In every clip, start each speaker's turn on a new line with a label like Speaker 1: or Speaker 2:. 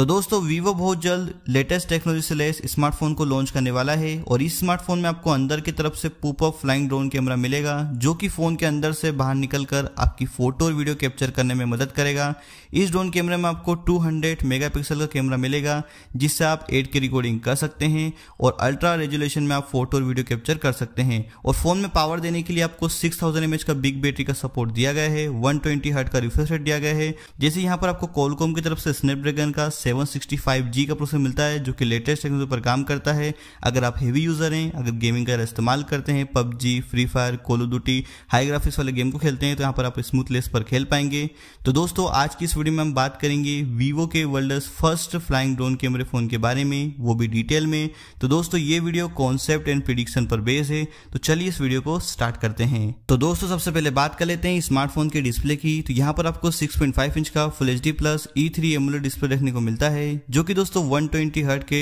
Speaker 1: तो दोस्तों वीवो बहुत जल्द लेटेस्ट टेक्नोलॉजी से लेस स्मार्टफोन को लॉन्च करने वाला है और इस स्मार्टफोन में आपको अंदर की तरफ से pop of flying drone camera मिलेगा जो कि फोन के अंदर से बाहर निकलकर आपकी फोटो और वीडियो कैप्चर करने में मदद करेगा इस ड्रोन कैमरे में आपको 200 मेगापिक्सल का कैमरा मिलेगा जिससे आप एट की रिकॉर्डिंग कर सकते हैं और अल्ट्रा रेजुलेशन में आप फोटो और वीडियो कैप्चर कर सकते हैं और फोन में पावर देने के लिए आपको सिक्स थाउजेंड का बिग बैटरी का सपोर्ट दिया गया है वन ट्वेंटी का रिफ्रेश रेट दिया गया है जैसे यहाँ पर आपको कॉलकॉम की तरफ से स्नैपड्रैगन का 765G का प्रोसेसर मिलता है जो कि लेटेस्ट टेक्नोलॉजी पर काम करता है अगर आप हेवी यूज़र हैं अगर गेमिंग का इस्तेमाल करते हैं PUBG free fire call of duty high graphics वाले गेम को खेलते हैं तो यहाँ पर आप स्मूथलेस पर खेल पाएंगे तो दोस्तों आज की इस वीडियो में हम बात करेंगे वीवो के वर्ल्ड फर्स्ट फ्लाइंग ड्रोन कैमरे फ़ोन के बारे में वो भी डिटेल में तो दोस्तों ये वीडियो कॉन्सेप्ट एंड प्रिडिक्शन पर बेस है तो चलिए इस वीडियो को स्टार्ट करते हैं तो दोस्तों सबसे पहले बात कर लेते हैं स्मार्टफोन के डिस्प्ले की तो यहाँ पर आपको सिक्स इंच का full H plus E three display देखने को मिलता है जो कि दोस्तों 120 ट्वेंटी हर्ट के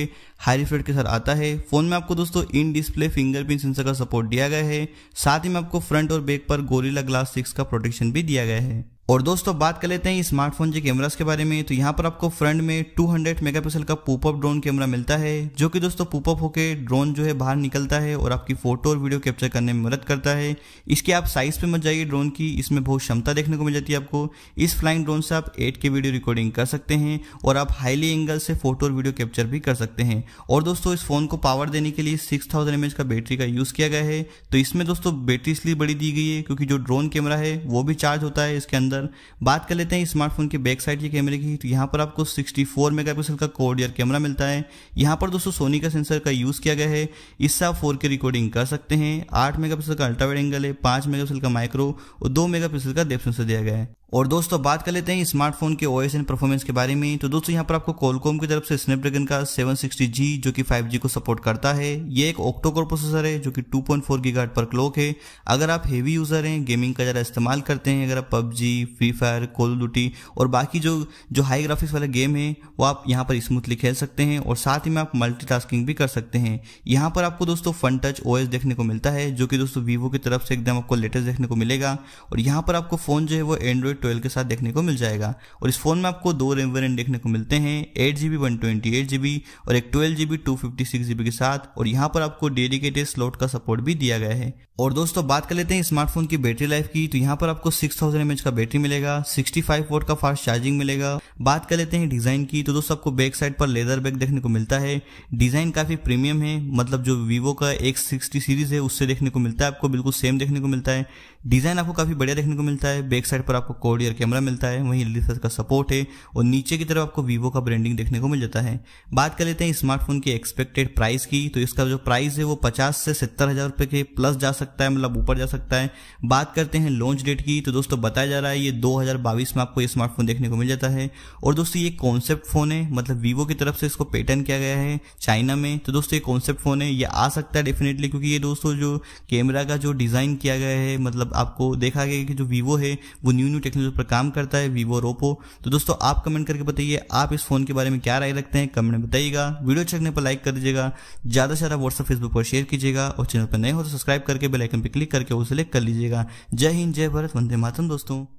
Speaker 1: हाई रिफ्रेट के साथ आता है फोन में आपको दोस्तों इन डिस्प्ले फिंगरप्रिंट सेंसर का सपोर्ट दिया गया है साथ ही में आपको फ्रंट और बैक पर गोरिल्ला ग्लास सिक्स का प्रोटेक्शन भी दिया गया है और दोस्तों बात कर लेते हैं स्मार्टफोन के कैमरास के बारे में तो यहाँ पर आपको फ्रंट में 200 मेगापिक्सल का अप ड्रोन कैमरा मिलता है जो कि दोस्तों अप होकर ड्रोन जो है बाहर निकलता है और आपकी फोटो और वीडियो कैप्चर करने में मदद करता है इसके आप साइज पे मत जाइए ड्रोन की इसमें बहुत क्षमता देखने को मिल जाती है आपको इस फ्लाइंग ड्रोन से आप एट के वीडियो रिकॉर्डिंग कर सकते हैं और आप हाईली एंगल से फोटो और वीडियो कैप्चर भी कर सकते हैं और दोस्तों इस फोन को पावर देने के लिए सिक्स थाउजेंड का बैटरी का यूज़ किया गया है तो इसमें दोस्तों बैटरी इसलिए बड़ी दी गई है क्योंकि जो ड्रोन कैमरा है वो भी चार्ज होता है इसके अंदर अंदर बात कर लेते हैं स्मार्टफोन के बैक साइड के कैमरे की तो यहाँ पर आपको 64 मेगापिक्सल का कोड या कैमरा मिलता है यहाँ पर दोस्तों सोनी का सेंसर का यूज़ किया गया है इससे आप फोर रिकॉर्डिंग कर सकते हैं आठ मेगा का अल्ट्रावेड एंगल है पाँच मेगा का माइक्रो और दो मेगापिक्सल का डेप सेंसर दिया गया है और दोस्तों बात कर लेते हैं स्मार्टफोन के ओएस एंड परफॉर्मेंस के बारे में तो दोस्तों यहाँ पर आपको कोलकॉम की तरफ से स्नैपड्रैगन का 760G जो कि 5G को सपोर्ट करता है ये एक ऑक्टो कोर प्रोसेसर है जो कि 2.4 गीगाहर्ट पर क्लॉक है अगर आप हेवी यूज़र हैं गेमिंग का ज़्यादा इस्तेमाल करते हैं अगर आप PUBG free fire call duty और बाकी जो जो हाई ग्राफिक्स वाला गेम है वो आप यहाँ पर स्मूथली खेल सकते हैं और साथ ही में आप मल्टी भी कर सकते हैं यहाँ पर आपको दोस्तों फन टच ओ देखने को मिलता है जो कि दोस्तों वीवो की तरफ से एकदम आपको लेटेस्ट देखने को मिलेगा और यहाँ पर आपको फ़ोन जो है वो एंड्रॉइड एंड्रॉयड ट्वेल्व के साथ देखने को मिल जाएगा और इस फोन में आपको दो रेम वेरियंट देखने को मिलते हैं eight GB one twenty eight GB और एक twelve GB two fifty six GB के साथ और यहाँ पर आपको डेडिकेटेड स्लॉट का सपोर्ट भी दिया गया है और दोस्तों बात कर लेते हैं स्मार्टफोन की बैटरी लाइफ की तो यहाँ पर आपको सिक्स थाउजेंड एम एच का बैटरी मिलेगा सिक्सटी फाइव वोट का फास्ट चार्जिंग मिलेगा बात कर लेते हैं डिज़ाइन की तो दोस्तों आपको बैक साइड पर लेदर बैग देखने को मिलता है डिज़ाइन काफ़ी प्रीमियम है मतलब जो वीवो का एक सिक्सटी सीरीज़ है उससे देखने को मिलता है आपको बिल्कुल सेम देखने को मिलता है डिज़ाइन आपको काफ़ी बढ़िया देखने को मिलता है बैक साइड पर आपको कोडियर कैमरा मिलता है वहीं एल का सपोर्ट है और नीचे की तरफ आपको वीवो का ब्रांडिंग देखने को मिल जाता है बात कर लेते हैं स्मार्टफोन के एक्सपेक्टेड प्राइस की तो इसका जो प्राइस है वो पचास से सत्तर हज़ार रुपये के प्लस जा सकता है मतलब ऊपर जा सकता है बात करते हैं लॉन्च डेट की तो दोस्तों बताया जा रहा है ये दो में आपको ये स्मार्टफोन देखने को मिल जाता है और दोस्तों ये कॉन्सेप्ट फ़ोन है मतलब वीवो की तरफ से इसको पेटर्न किया गया है चाइना में तो दोस्तों ये कॉन्सेप्ट फ़ोन है ये आ सकता है डेफिनेटली क्योंकि ये दोस्तों जो कैमरा का जो डिज़ाइन किया गया है मतलब आपको देखा गया कि जो वीवो है वो न्यू न्यू टेक्नोलॉजी पर काम करता है वीवो रोपो तो दोस्तों आप कमेंट करके बताइए आप इस फ़ोन के बारे में क्या राय रखते हैं कमेंट में बताइएगा वीडियो चेकने पर लाइक कर दीजिएगा ज़्यादा से ज़्यादा व्हाट्सअप फेसबुक पर शेयर कीजिएगा और चैनल पर नए हो तो सब्सक्राइब करके बेलाइकन पर क्लिक करके वो सिलेक्ट कर लीजिएगा जय हिंद जय भारत वंदे मातम दोस्तों